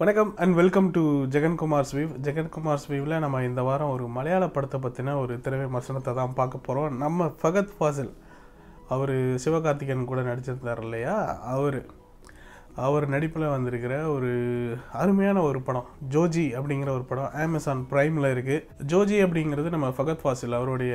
வணக்கம் and welcome to Jagankumar ஸ்வீவ் ஜெகன்குமார் ஸ்வீவில் நம்ம இந்த வாரம் ஒரு மலையாள படத்தை பற்றின ஒரு திரை விமர்சனத்தை தான் பார்க்க போகிறோம் நம்ம ஃபகத் ஃபாசில் அவர் சிவகார்த்திகேயன் கூட நடிச்சிருந்தார் இல்லையா அவர் அவர் நடிப்பில் வந்திருக்கிற ஒரு அருமையான ஒரு படம் ஜோஜி அப்படிங்கிற ஒரு படம் அமேசான் ப்ரைமில் இருக்குது ஜோஜி அப்படிங்கிறது நம்ம ஃபகத் ஃபாசில் அவருடைய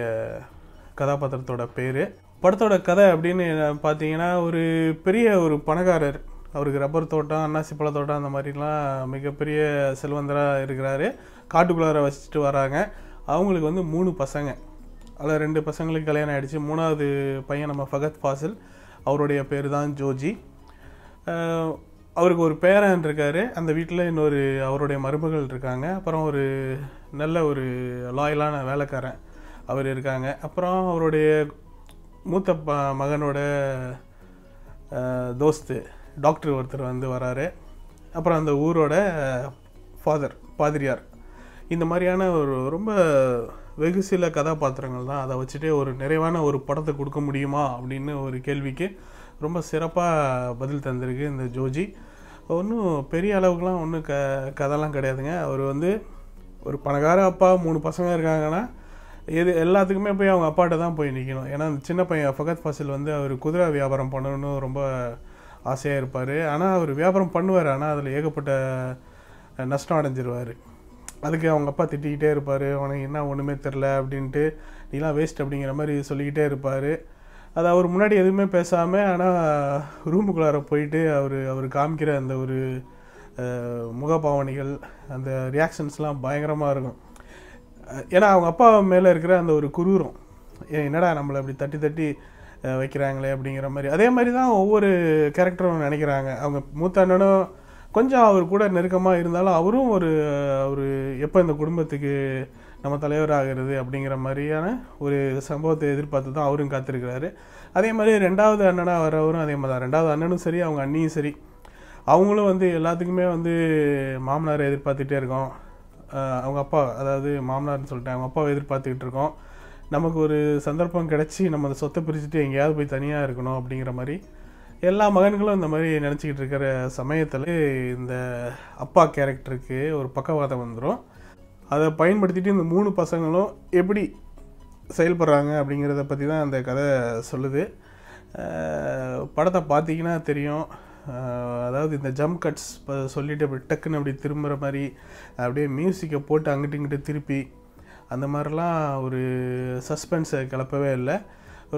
கதாபாத்திரத்தோட பேர் படத்தோட கதை அப்படின்னு பார்த்தீங்கன்னா ஒரு பெரிய ஒரு பணக்காரர் அவருக்கு ரப்பர் தோட்டம் அன்னாசி பழ தோட்டம் அந்த மாதிரிலாம் மிகப்பெரிய செல்வந்தராக இருக்கிறாரு காட்டுக்குள்ளார வச்சுட்டு வராங்க அவங்களுக்கு வந்து மூணு பசங்க அதில் ரெண்டு பசங்களுக்கு கல்யாணம் ஆகிடுச்சு மூணாவது பையன் நம்ம ஃபகத் ஃபாசில் அவருடைய பேர் தான் ஜோஜி அவருக்கு ஒரு பேரன் இருக்கார் அந்த வீட்டில் இன்னொரு அவருடைய மருமகள் இருக்காங்க அப்புறம் ஒரு நல்ல ஒரு லாயலான வேலைக்காரன் அவர் இருக்காங்க அப்புறம் அவருடைய மூத்த ப மகனோட தோஸ்து டாக்டர் ஒருத்தர் வந்து வராரு அப்புறம் அந்த ஊரோட ஃபாதர் பாதிரியார் இந்த மாதிரியான ஒரு ரொம்ப வெகு சில கதாபாத்திரங்கள் தான் அதை வச்சுட்டே ஒரு நிறைவான ஒரு படத்தை கொடுக்க முடியுமா அப்படின்னு ஒரு கேள்விக்கு ரொம்ப சிறப்பாக பதில் தந்திருக்கு இந்த ஜோஜி ஒன்றும் பெரிய அளவுக்குலாம் ஒன்றும் க கதைலாம் கிடையாதுங்க அவர் வந்து ஒரு பணக்கார அப்பா மூணு பசங்க இருக்காங்கன்னா எது எல்லாத்துக்குமே போய் அவங்க அப்பாட்ட தான் போய் நிற்கணும் ஏன்னா அந்த சின்ன பையன் ஃபகத் ஃபாசில் வந்து அவர் குதிரை வியாபாரம் பண்ணணும்னு ரொம்ப ஆசையாக இருப்பார் ஆனால் அவர் வியாபாரம் பண்ணுவார் ஆனால் அதில் ஏகப்பட்ட நஷ்டம் அடைஞ்சிருவார் அதுக்கு அவங்க அப்பா திட்டிக்கிட்டே இருப்பார் உனக்கு என்ன ஒன்றுமே தெரில அப்படின்ட்டு நீலாம் வேஸ்ட் அப்படிங்கிற மாதிரி சொல்லிக்கிட்டே இருப்பார் அது அவர் முன்னாடி எதுவுமே பேசாமல் ஆனால் ரூமுக்குள்ளார போயிட்டு அவர் அவர் காமிக்கிற அந்த ஒரு முகபாவனைகள் அந்த ரியாக்ஷன்ஸ்லாம் பயங்கரமாக இருக்கும் ஏன்னா அவங்க அப்பா மேலே இருக்கிற அந்த ஒரு குரூரம் என்னடா நம்மளை அப்படி தட்டி தட்டி வைக்கிறாங்களே அப்படிங்கிற மாதிரி அதே மாதிரி தான் ஒவ்வொரு கேரக்டரும் நினைக்கிறாங்க அவங்க மூத்த அண்ணனும் கொஞ்சம் அவர் கூட நெருக்கமாக இருந்தாலும் அவரும் ஒரு அவர் எப்போ இந்த குடும்பத்துக்கு நம்ம தலைவராகிறது அப்படிங்கிற மாதிரியான ஒரு சம்பவத்தை எதிர்பார்த்து தான் அவரும் காத்திருக்கிறாரு அதே மாதிரி ரெண்டாவது அண்ணனாக வர்றவரும் அதே மாதிரி தான் ரெண்டாவது அண்ணனும் சரி அவங்க அண்ணியும் சரி அவங்களும் வந்து எல்லாத்துக்குமே வந்து மாமனாரை எதிர்பார்த்துட்டே இருக்கோம் அவங்க அப்பா அதாவது மாமனார்னு சொல்லிட்டு அவங்க அப்பாவை எதிர்பார்த்துக்கிட்டு இருக்கோம் நமக்கு ஒரு சந்தர்ப்பம் கிடச்சி நம்ம அந்த சொத்தை பிரிச்சுட்டு எங்கேயாவது போய் தனியாக இருக்கணும் அப்படிங்கிற மாதிரி எல்லா மகன்களும் இந்த மாதிரி நினச்சிக்கிட்டு இருக்கிற சமயத்தில் இந்த அப்பா கேரக்டருக்கு ஒரு பக்கவாதம் வந்துடும் அதை பயன்படுத்திட்டு இந்த மூணு பசங்களும் எப்படி செயல்படுறாங்க அப்படிங்கிறத பற்றி தான் அந்த கதை சொல்லுது படத்தை பார்த்தீங்கன்னா தெரியும் அதாவது இந்த ஜம்ப் கட்ஸ் இப்போ சொல்லிட்டு அப்படி டக்குன்னு அப்படி திரும்புகிற மாதிரி அப்படியே மியூசிக்கை போட்டு அங்கிட்டு இங்கிட்டு திருப்பி அந்த மாதிரிலாம் ஒரு சஸ்பென்ஸை கிளப்பவே இல்லை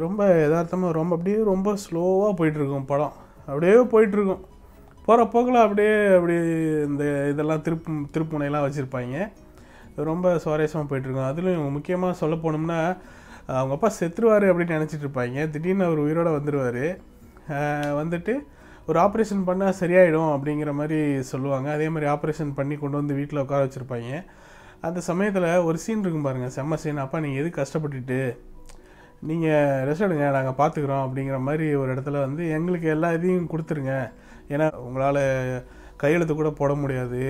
ரொம்ப யதார்த்தமாக ரொம்ப அப்படியே ரொம்ப ஸ்லோவாக போயிட்டுருக்கும் படம் அப்படியே போயிட்டுருக்கும் போகிற போக்கில் அப்படியே அப்படி இந்த இதெல்லாம் திருப்பு திருப்புனையெல்லாம் வச்சுருப்பாங்க ரொம்ப சுவாரஸ்யமாக போயிட்டுருக்கும் அதுலேயும் முக்கியமாக சொல்ல போனோம்னா அவங்க அப்பா செத்துருவார் அப்படின்னு நினச்சிட்டு இருப்பாங்க திடீர்னு அவர் உயிரோடு வந்துடுவார் வந்துட்டு ஒரு ஆப்ரேஷன் பண்ணால் சரியாயிடும் அப்படிங்கிற மாதிரி சொல்லுவாங்க அதே மாதிரி ஆப்ரேஷன் பண்ணி கொண்டு வந்து வீட்டில் உட்கார வச்சுருப்பாங்க அந்த சமயத்தில் ஒரு சீன் இருக்கும் பாருங்கள் செம்ம சீன் அப்பா நீங்கள் எது கஷ்டப்பட்டுட்டு நீங்கள் ரெஸ்ட் எடுங்க நாங்கள் பார்த்துக்குறோம் அப்படிங்கிற மாதிரி ஒரு இடத்துல வந்து எங்களுக்கு எல்லா இதையும் கொடுத்துருங்க ஏன்னா உங்களால் கையெழுத்து கூட போட முடியாது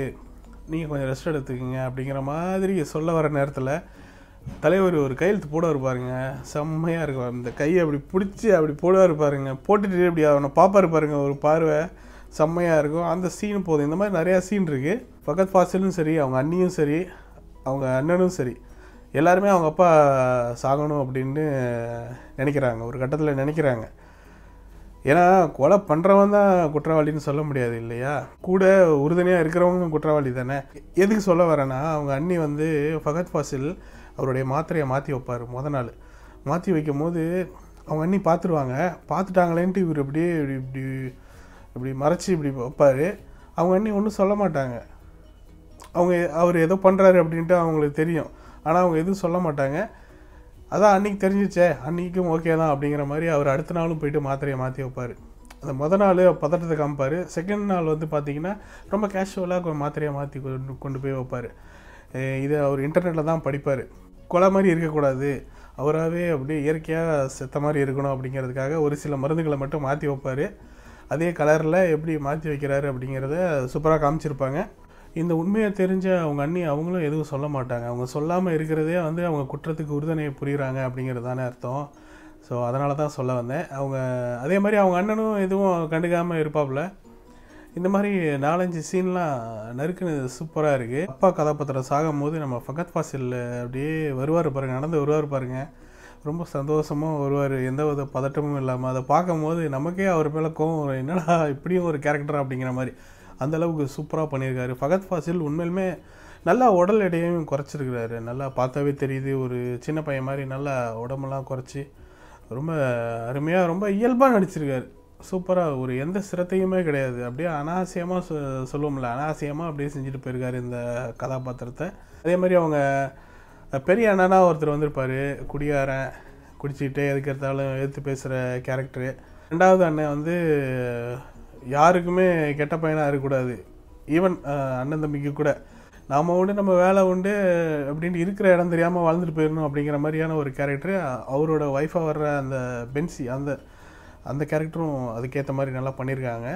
நீங்கள் கொஞ்சம் ரெஸ்ட் எடுத்துக்கோங்க அப்படிங்கிற மாதிரி சொல்ல வர நேரத்தில் தலைவர் ஒரு கையெழுத்து போட பாருங்கள் செம்மையாக இருக்கும் அந்த கையை அப்படி பிடிச்சி அப்படி போட பாருங்கள் போட்டுட்டு இப்படி அவனை பார்ப்பா இருப்பாருங்க ஒரு பார்வை செம்மையாக இருக்கும் அந்த சீன் போதும் இந்த மாதிரி நிறையா சீன் இருக்குது பகத் ஃபாசிலும் சரி அவங்க அண்ணியும் சரி அவங்க அண்ணனும் சரி எல்லாருமே அவங்க அப்பா சாகணும் அப்படின்னு நினைக்கிறாங்க ஒரு கட்டத்தில் நினைக்கிறாங்க ஏன்னா கொலை பண்ணுறவன் தான் குற்றவாளின்னு சொல்ல முடியாது இல்லையா கூட உறுதுணையாக இருக்கிறவங்க குற்றவாளி தானே எதுக்கு சொல்ல வரேன்னா அவங்க அண்ணி வந்து ஃபகத் ஃபாசில் அவருடைய மாத்திரையை மாற்றி வைப்பார் முத நாள் மாற்றி வைக்கும் போது அவங்க அண்ணி பார்த்துருவாங்க பார்த்துட்டாங்களேன்ட்டு இவர் இப்படியே இப்படி இப்படி இப்படி மறைச்சி இப்படி வைப்பார் அவங்க அண்ணி ஒன்றும் சொல்ல மாட்டாங்க அவங்க அவர் ஏதோ பண்ணுறாரு அப்படின்ட்டு அவங்களுக்கு தெரியும் ஆனால் அவங்க எதுவும் சொல்ல மாட்டாங்க அதான் அன்றைக்கி தெரிஞ்சிச்சே அன்றைக்கும் ஓகே தான் அப்படிங்கிற மாதிரி அவர் அடுத்த நாளும் போயிட்டு மாத்திரையை மாற்றி வைப்பார் அந்த மொதல் நாள் பதட்டத்தை காமிப்பார் செகண்ட் நாள் வந்து பார்த்திங்கன்னா ரொம்ப கேஷுவலாக மாத்திரையை மாற்றி கொண்டு கொண்டு போய் வைப்பார் இது அவர் இன்டர்நெட்டில் தான் படிப்பார் கொலை மாதிரி இருக்கக்கூடாது அவராகவே அப்படியே இயற்கையாக செத்த மாதிரி இருக்கணும் அப்படிங்கிறதுக்காக ஒரு சில மருந்துகளை மட்டும் மாற்றி வைப்பார் அதே கலரில் எப்படி மாற்றி வைக்கிறாரு அப்படிங்கிறத சூப்பராக காமிச்சிருப்பாங்க இந்த உண்மையை தெரிஞ்ச அவங்க அண்ணி அவங்களும் எதுவும் சொல்ல மாட்டாங்க அவங்க சொல்லாமல் இருக்கிறதே வந்து அவங்க குற்றத்துக்கு உறுதுணையை புரிகிறாங்க அப்படிங்கிறது தானே அர்த்தம் ஸோ அதனால தான் சொல்ல வந்தேன் அவங்க அதே மாதிரி அவங்க அண்ணனும் எதுவும் கண்டுக்காமல் இருப்பாப்புல இந்த மாதிரி நாலஞ்சு சீன்லாம் நறுக்குனது சூப்பராக இருக்குது அப்பா கதாபாத்திரம் சாகும் போது நம்ம ஃபகத் ஃபாசில் அப்படியே வருவார் பாருங்கள் நடந்து வருவார் பாருங்கள் ரொம்ப சந்தோஷமாக வருவார் எந்த வித பதட்டமும் இல்லாமல் அதை பார்க்கும் போது நமக்கே அவர் மேலே கோவம் என்னடா இப்படியும் ஒரு கேரக்டர் அப்படிங்கிற மாதிரி அந்தளவுக்கு சூப்பராக பண்ணியிருக்காரு ஃபகத் ஃபாசில் உண்மையிலுமே நல்லா உடல் எடையையும் குறைச்சிருக்கிறாரு நல்லா பார்த்தாவே தெரியுது ஒரு சின்ன பையன் மாதிரி நல்லா உடம்பெல்லாம் குறைச்சி ரொம்ப அருமையாக ரொம்ப இயல்பாக நடிச்சிருக்காரு சூப்பராக ஒரு எந்த சிரத்தையுமே கிடையாது அப்படியே அனாவசியமாக சொ சொல்லுவோம்ல அனாவசியமாக அப்படியே செஞ்சுட்டு போயிருக்காரு இந்த கதாபாத்திரத்தை அதே மாதிரி அவங்க பெரிய அண்ணனா ஒருத்தர் வந்திருப்பார் குடியாரன் குடிச்சிக்கிட்டே எதுக்கு எடுத்தாலும் எடுத்து பேசுகிற கேரக்டரு ரெண்டாவது அண்ணன் வந்து யாருக்குமே கெட்ட பையனாக இருக்கக்கூடாது ஈவன் அண்ணன் தம்பிக்கு கூட நாம் உண்டு நம்ம வேலை உண்டு அப்படின்ட்டு இருக்கிற இடம் தெரியாமல் வாழ்ந்துட்டு போயிடணும் அப்படிங்கிற மாதிரியான ஒரு கேரக்டர் அவரோட ஒய்ஃபாக வர்ற அந்த பென்சி அந்த அந்த கேரக்டரும் அதுக்கேற்ற மாதிரி நல்லா பண்ணியிருக்காங்க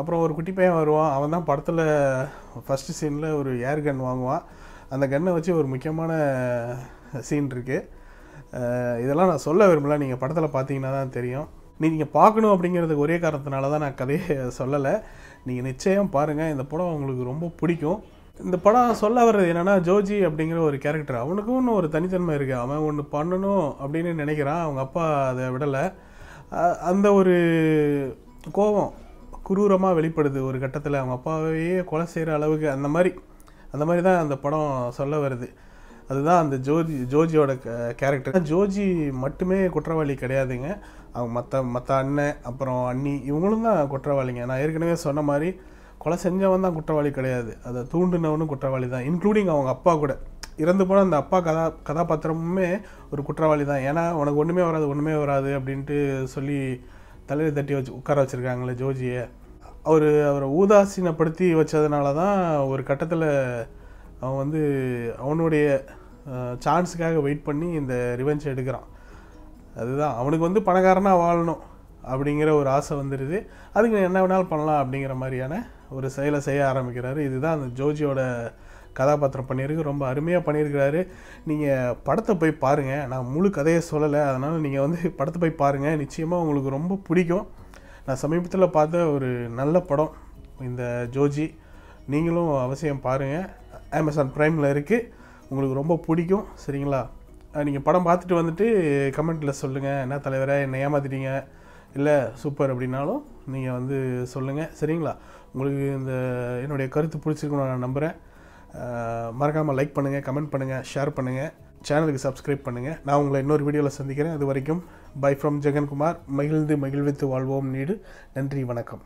அப்புறம் ஒரு குட்டி பையன் வருவான் அவன் தான் படத்தில் ஃபஸ்ட்டு சீனில் ஒரு ஏர் கன் வாங்குவான் அந்த கன்னை வச்சு ஒரு முக்கியமான சீன் இருக்குது இதெல்லாம் நான் சொல்ல விரும்பல நீங்கள் படத்தில் பார்த்தீங்கன்னா தான் தெரியும் நீ நீங்கள் பார்க்கணும் அப்படிங்கிறதுக்கு ஒரே காரணத்தினால தான் நான் கதையை சொல்லலை நீங்கள் நிச்சயம் பாருங்கள் இந்த படம் உங்களுக்கு ரொம்ப பிடிக்கும் இந்த படம் சொல்ல வர்றது என்னென்னா ஜோஜி அப்படிங்கிற ஒரு கேரக்டர் அவனுக்கும் ஒன்று ஒரு தனித்தன்மை இருக்குது அவன் ஒன்று பண்ணணும் அப்படின்னு நினைக்கிறான் அவங்க அப்பா அதை விடலை அந்த ஒரு கோபம் குரூரமாக வெளிப்படுது ஒரு கட்டத்தில் அவங்க அப்பாவையே கொலை செய்கிற அளவுக்கு அந்த மாதிரி அந்த மாதிரி தான் அந்த படம் சொல்ல வருது அதுதான் அந்த ஜோஜி ஜோஜியோட கேரக்டர் ஜோஜி மட்டுமே குற்றவாளி கிடையாதுங்க அவங்க மற்ற மற்ற அண்ணன் அப்புறம் அண்ணி இவங்களும் தான் குற்றவாளிங்க நான் ஏற்கனவே சொன்ன மாதிரி கொலை செஞ்சவன் தான் குற்றவாளி கிடையாது அதை தூண்டினவனும் குற்றவாளி தான் இன்க்ளூடிங் அவங்க அப்பா கூட இறந்து போன அந்த அப்பா கதா கதாபாத்திரமுமே ஒரு குற்றவாளி தான் ஏன்னா உனக்கு ஒன்றுமே வராது ஒன்றுமே வராது அப்படின்ட்டு சொல்லி தலையில் தட்டி வச்சு உட்கார வச்சுருக்காங்களே ஜோஜியை அவர் அவரை ஊதாசீனப்படுத்தி வச்சதுனால தான் ஒரு கட்டத்தில் அவன் வந்து அவனுடைய சான்ஸுக்காக வெயிட் பண்ணி இந்த ரிவெஞ்ச் எடுக்கிறான் அதுதான் அவனுக்கு வந்து பணக்காரனாக வாழணும் அப்படிங்கிற ஒரு ஆசை வந்துடுது அதுக்கு என்ன வேணாலும் பண்ணலாம் அப்படிங்கிற மாதிரியான ஒரு செயலை செய்ய ஆரம்பிக்கிறாரு இதுதான் அந்த ஜோஜியோட கதாபாத்திரம் பண்ணியிருக்கு ரொம்ப அருமையாக பண்ணியிருக்கிறாரு நீங்கள் படத்தை போய் பாருங்கள் நான் முழு கதையை சொல்லலை அதனால் நீங்கள் வந்து படத்தை போய் பாருங்கள் நிச்சயமாக உங்களுக்கு ரொம்ப பிடிக்கும் நான் சமீபத்தில் பார்த்த ஒரு நல்ல படம் இந்த ஜோஜி நீங்களும் அவசியம் பாருங்கள் அமேசான் ப்ரைமில் இருக்குது உங்களுக்கு ரொம்ப பிடிக்கும் சரிங்களா நீங்கள் படம் பார்த்துட்டு வந்துட்டு கமெண்ட்டில் சொல்லுங்கள் என்ன தலைவரை என்னை ஏமாத்திட்டீங்க இல்லை சூப்பர் அப்படின்னாலும் நீங்கள் வந்து சொல்லுங்கள் சரிங்களா உங்களுக்கு இந்த என்னுடைய கருத்து பிடிச்சிருக்கணும் நான் நம்புகிறேன் மறக்காமல் லைக் பண்ணுங்கள் கமெண்ட் பண்ணுங்கள் ஷேர் பண்ணுங்கள் சேனலுக்கு சப்ஸ்கிரைப் பண்ணுங்கள் நான் உங்களை இன்னொரு வீடியோவில் சந்திக்கிறேன் அது வரைக்கும் பை ஃப்ரம் ஜெகன்குமார் மகிழ்ந்து மகிழ்வித்து வாழ்வோம் நீடு நன்றி வணக்கம்